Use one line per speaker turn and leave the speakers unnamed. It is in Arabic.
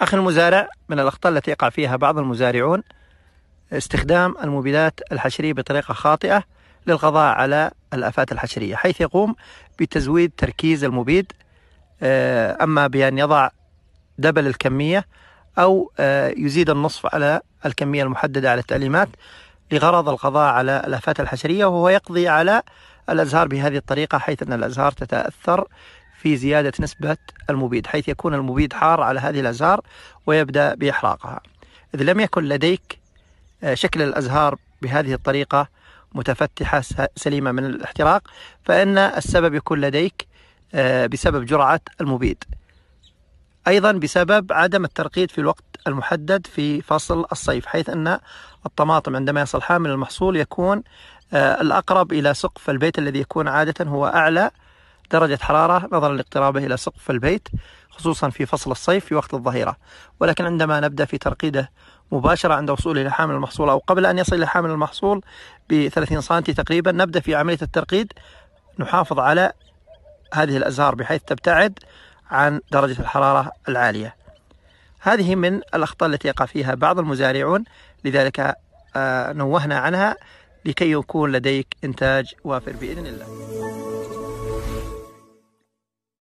أخي المزارع من الأخطاء التي يقع فيها بعض المزارعون استخدام المبيدات الحشرية بطريقة خاطئة للقضاء على الآفات الحشرية حيث يقوم بتزويد تركيز المبيد آه، أما بأن يضع دبل الكمية أو آه، يزيد النصف على الكمية المحددة على التعليمات لغرض القضاء على الآفات الحشرية وهو يقضي على الأزهار بهذه الطريقة حيث أن الأزهار تتأثر في زيادة نسبة المبيد حيث يكون المبيد حار على هذه الأزهار ويبدأ بإحراقها إذا لم يكن لديك آه، شكل الأزهار بهذه الطريقة متفتحة سليمة من الاحتراق فإن السبب يكون لديك آه، بسبب جرعة المبيد أيضا بسبب عدم الترقيد في الوقت المحدد في فصل الصيف حيث أن الطماطم عندما يصل حامل المحصول يكون آه، الأقرب إلى سقف البيت الذي يكون عادة هو أعلى درجة حرارة نظرا لاقترابه إلى سقف البيت خصوصا في فصل الصيف في وقت الظهيرة ولكن عندما نبدأ في ترقيده مباشرة عند وصوله إلى حامل المحصول أو قبل أن يصل إلى حامل المحصول ب 30 سم تقريبا نبدأ في عملية الترقيد نحافظ على هذه الأزهار بحيث تبتعد عن درجة الحرارة العالية هذه من الأخطاء التي يقع فيها بعض المزارعون لذلك آه، نوهنا عنها لكي يكون لديك إنتاج وافر بإذن الله